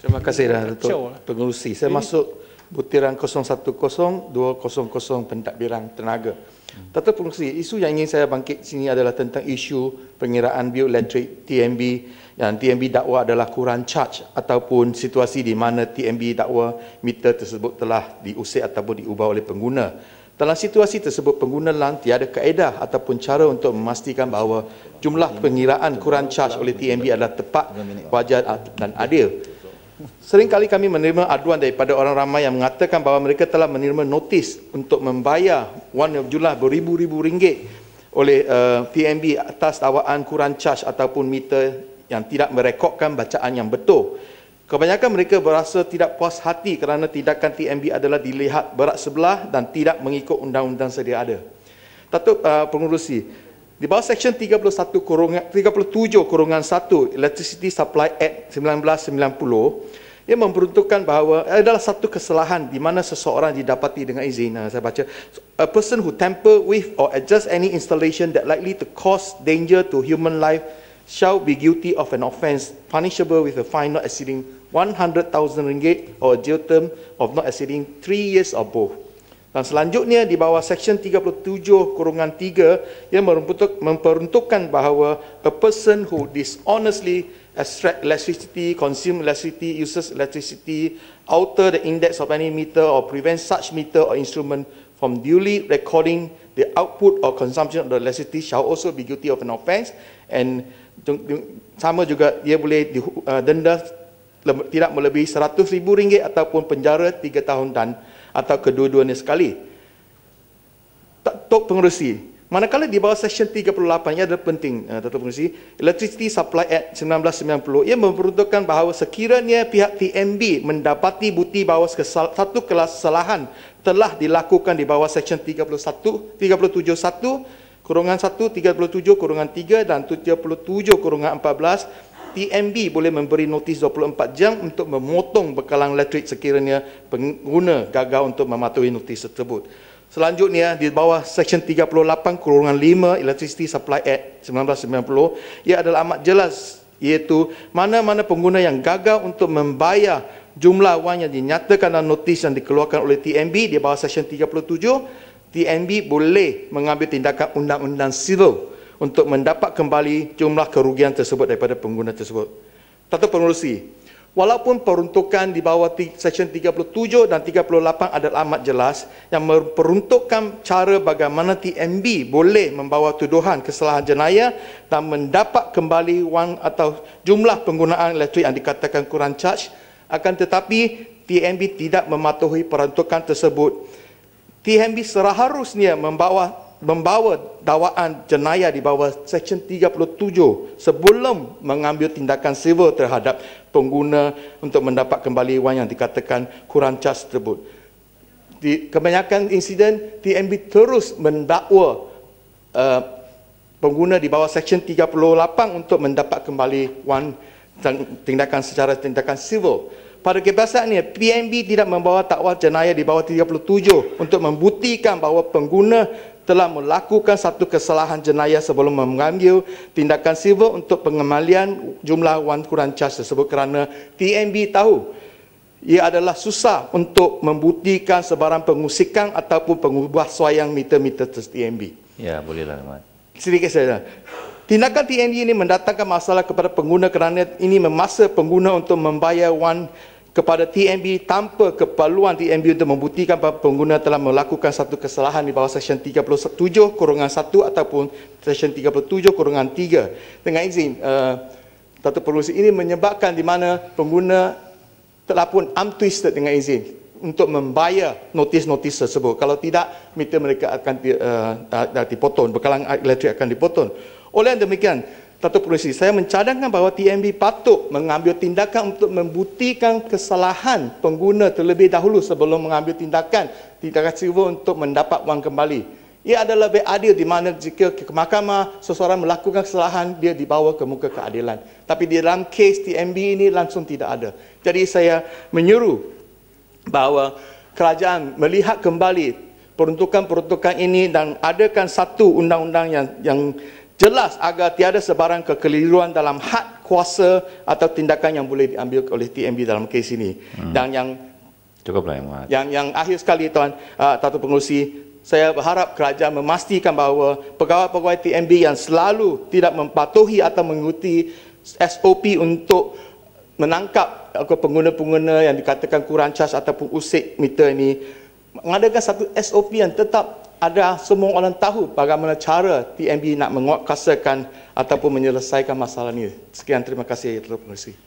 Terima kasih dah Datuk lah. Pengurusi. Saya masuk butiran 010200 pentadbiran tenaga. Hmm. Datuk Pengurusi, isu yang ingin saya bangkit sini adalah tentang isu pengiraan bioelectric TMB yang TMB dakwa adalah kurang charge ataupun situasi di mana TMB dakwa meter tersebut telah diusik ataupun diubah oleh pengguna. Dalam situasi tersebut, pengguna LAN tiada kaedah ataupun cara untuk memastikan bahawa jumlah pengiraan kurang charge oleh TMB adalah tepat, wajar dan adil. Sering kali kami menerima aduan daripada orang ramai yang mengatakan bahawa mereka telah menerima notis untuk membayar wang jumlah beribu-ribu ringgit oleh uh, eh, PMB atas awaan kurang charge ataupun meter yang tidak merekodkan bacaan yang betul. Kebanyakan mereka berasa tidak puas hati kerana tindakan TMB adalah dilihat berat sebelah dan tidak mengikut undang-undang sedia ada. Datuk uh, pengurusi, di bawah Seksyen 31 kurungan 37 kurungan 1 Electricity Supply Act 1990 ia memperuntukkan bahawa adalah satu kesalahan di mana seseorang didapati dengan izin saya baca a person who tamper with or adjust any installation that likely to cause danger to human life shall be guilty of an offence punishable with a fine not exceeding 100,000 ringgit or a jail term of not exceeding 3 years or both. Dan selanjutnya di bawah Seksyen 37 kurungan 3 ia memperuntukkan bahawa a person who dishonestly extract electricity, consume electricity, uses electricity, alter the index of any meter or prevent such meter or instrument from duly recording the output or consumption of the electricity shall also be guilty of an offence and sama juga dia boleh di, uh, denda tidak melebihi rm ringgit ataupun penjara 3 tahun dan atau kedua-duanya sekali. Tok pengerusi. Manakala di bawah Section 38, ia adalah penting, uh, Pengerusi, Electricity Supply Act 1990, ia memperuntukkan bahawa sekiranya pihak TNB mendapati bukti bahawa satu kelas kesalahan telah dilakukan di bawah Section 31, 371, kurungan 1, 37, kurungan 3 dan 37 kurungan 14, TMB boleh memberi notis 24 jam untuk memotong bekalan elektrik sekiranya pengguna gagal untuk mematuhi notis tersebut. Selanjutnya di bawah Section 38 Kurungan 5 Electricity Supply Act 1990 ia adalah amat jelas iaitu mana-mana pengguna yang gagal untuk membayar jumlah wang yang dinyatakan dalam notis yang dikeluarkan oleh TMB di bawah Section 37 TMB boleh mengambil tindakan undang-undang civil -undang untuk mendapat kembali jumlah kerugian tersebut daripada pengguna tersebut. Tata pengurusi, walaupun peruntukan di bawah Seksyen 37 dan 38 adalah amat jelas yang memperuntukkan cara bagaimana TMB boleh membawa tuduhan kesalahan jenayah dan mendapat kembali wang atau jumlah penggunaan elektrik yang dikatakan kurang charge akan tetapi TMB tidak mematuhi peruntukan tersebut. TMB seharusnya membawa membawa dakwaan jenayah di bawah Seksyen 37 sebelum mengambil tindakan civil terhadap pengguna untuk mendapat kembali wang yang dikatakan kurang cas tersebut. Di kebanyakan insiden, TMB terus mendakwa uh, pengguna di bawah Seksyen 38 untuk mendapat kembali wang tindakan secara tindakan civil. Pada kebiasaan ini, PMB tidak membawa takwa jenayah di bawah 37 untuk membuktikan bahawa pengguna telah melakukan satu kesalahan jenayah sebelum mengambil tindakan silver untuk pengembalian jumlah wang kurang cas tersebut kerana TMB tahu ia adalah susah untuk membuktikan sebarang pengusikan ataupun pengubah suayang meter-meter TMB. Ya, bolehlah, Ahmad. Sedikit saja. Tindakan TMB ini mendatangkan masalah kepada pengguna kerana ini memaksa pengguna untuk membayar wang kepada TMB tanpa keperluan TMB untuk membuktikan bahawa pengguna telah melakukan satu kesalahan di bawah Seksyen 37 kurungan 1 ataupun Seksyen 37 kurungan 3. Dengan izin, Tata eh, Perusahaan ini menyebabkan di mana pengguna telah pun untwisted dengan izin untuk membayar notis-notis tersebut. Kalau tidak, meter mereka akan eh, eh, dipotong, bekalan elektrik akan dipotong. Oleh demikian, Tato Polisi, saya mencadangkan bahawa TMB patut mengambil tindakan untuk membuktikan kesalahan pengguna terlebih dahulu sebelum mengambil tindakan tindakan civil untuk mendapat wang kembali. Ia adalah lebih adil di mana jika ke mahkamah seseorang melakukan kesalahan, dia dibawa ke muka keadilan. Tapi di dalam kes TMB ini langsung tidak ada. Jadi saya menyuruh bahawa kerajaan melihat kembali peruntukan-peruntukan ini dan adakan satu undang-undang yang, yang jelas agar tiada sebarang kekeliruan dalam hak kuasa atau tindakan yang boleh diambil oleh TMB dalam kes ini. Hmm. Dan yang cukuplah yang Yang yang akhir sekali tuan uh, Tatu Pengerusi saya berharap kerajaan memastikan bahawa pegawai-pegawai TMB yang selalu tidak mempatuhi atau mengikuti SOP untuk menangkap uh, pengguna-pengguna yang dikatakan kurang cas ataupun usik meter ini mengadakan satu SOP yang tetap ada semua orang tahu bagaimana cara TMB nak menguatkasakan ataupun menyelesaikan masalah ini. Sekian terima kasih Tuan Pengerusi.